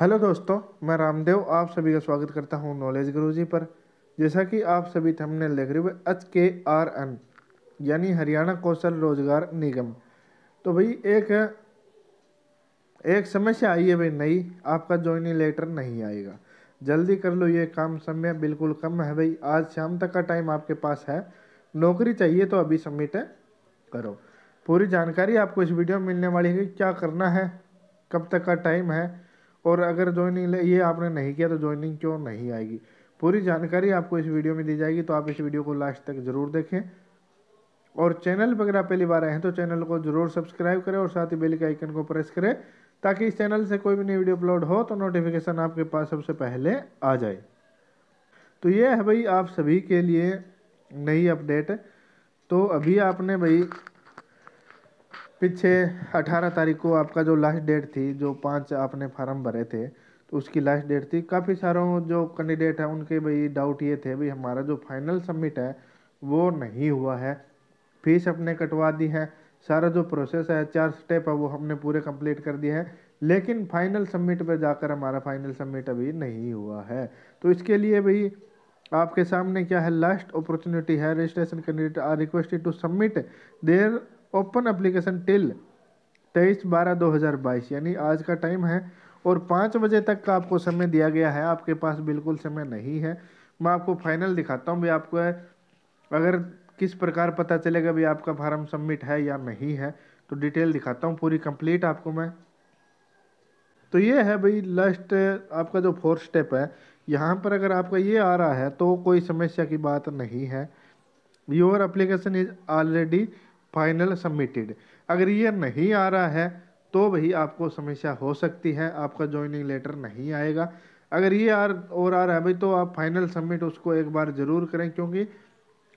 hello दोस्तों मैं रामदेव आप सभी का स्वागत करता हूं नॉलेज गुरुजी पर जैसा कि आप सभी थमने देख रहे हुए एच के आर एन यानी हरियाणा कौशल रोजगार निगम तो भाई एक एक समस्या आई है भाई नई आपका ज्वाइनिंग लेटर नहीं आएगा जल्दी कर लो ये काम समय बिल्कुल कम है भाई आज शाम तक का टाइम आपके पास है नौकरी चाहिए तो अभी सबमिट करो पूरी जानकारी आपको इस वीडियो में मिलने वाली है क्या करना है कब तक का टाइम है और अगर ज्वाइनिंग ये आपने नहीं किया तो ज्वाइनिंग क्यों नहीं आएगी पूरी जानकारी आपको इस वीडियो में दी जाएगी तो आप इस वीडियो को लास्ट तक ज़रूर देखें और चैनल पर अगर आप पहली बार आए हैं तो चैनल को ज़रूर सब्सक्राइब करें और साथ ही बेल के आइकन को प्रेस करें ताकि इस चैनल से कोई भी नई वीडियो अपलोड हो तो नोटिफिकेशन आपके पास सबसे पहले आ जाए तो ये है भाई आप सभी के लिए नई अपडेट तो अभी आपने भाई पीछे अठारह तारीख को आपका जो लास्ट डेट थी जो पाँच आपने फार्म भरे थे तो उसकी लास्ट डेट थी काफ़ी सारों जो कैंडिडेट हैं उनके भाई डाउट ये थे भाई हमारा जो फाइनल सबमिट है वो नहीं हुआ है फीस अपने कटवा दी है सारा जो प्रोसेस है चार स्टेप है वो हमने पूरे कंप्लीट कर दिए हैं लेकिन फाइनल सबमिट पर जाकर हमारा फाइनल सबमिट अभी नहीं हुआ है तो इसके लिए भाई आपके सामने क्या है लास्ट अपॉर्चुनिटी है registration candidate are requested to submit their open application till तेईस बारह दो हज़ार बाईस यानी आज का टाइम है और पाँच बजे तक का आपको समय दिया गया है आपके पास बिल्कुल समय नहीं है मैं आपको फाइनल दिखाता हूँ भी आपको अगर किस प्रकार पता चलेगा भी आपका फार्म सबमिट है या नहीं है तो डिटेल दिखाता हूँ पूरी कंप्लीट आपको मैं तो ये है भाई लास्ट आपका जो फोर्थ स्टेप है यहाँ पर अगर आपका ये आ रहा है तो कोई समस्या की बात नहीं है your application is already final submitted अगर ये नहीं आ रहा है तो भाई आपको समस्या हो सकती है आपका ज्वाइनिंग लेटर नहीं आएगा अगर ये आर और आ रहा है भाई तो आप फाइनल सबमिट उसको एक बार ज़रूर करें क्योंकि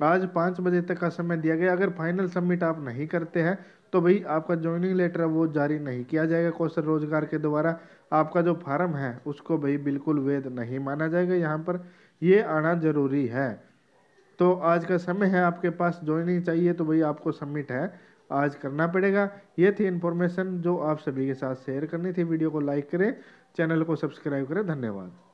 आज पाँच बजे तक का समय दिया गया अगर फाइनल सबमिट आप नहीं करते हैं तो भाई आपका ज्वाइनिंग लेटर वो जारी नहीं किया जाएगा कौशल रोजगार के द्वारा आपका जो फार्म है उसको भाई बिल्कुल वैध नहीं माना जाएगा यहाँ पर ये आना ज़रूरी है तो आज का समय है आपके पास ज्वाइनिंग चाहिए तो भाई आपको सबमिट है आज करना पड़ेगा ये थी इन्फॉर्मेशन जो आप सभी के साथ शेयर करनी थी वीडियो को लाइक करें चैनल को सब्सक्राइब करें धन्यवाद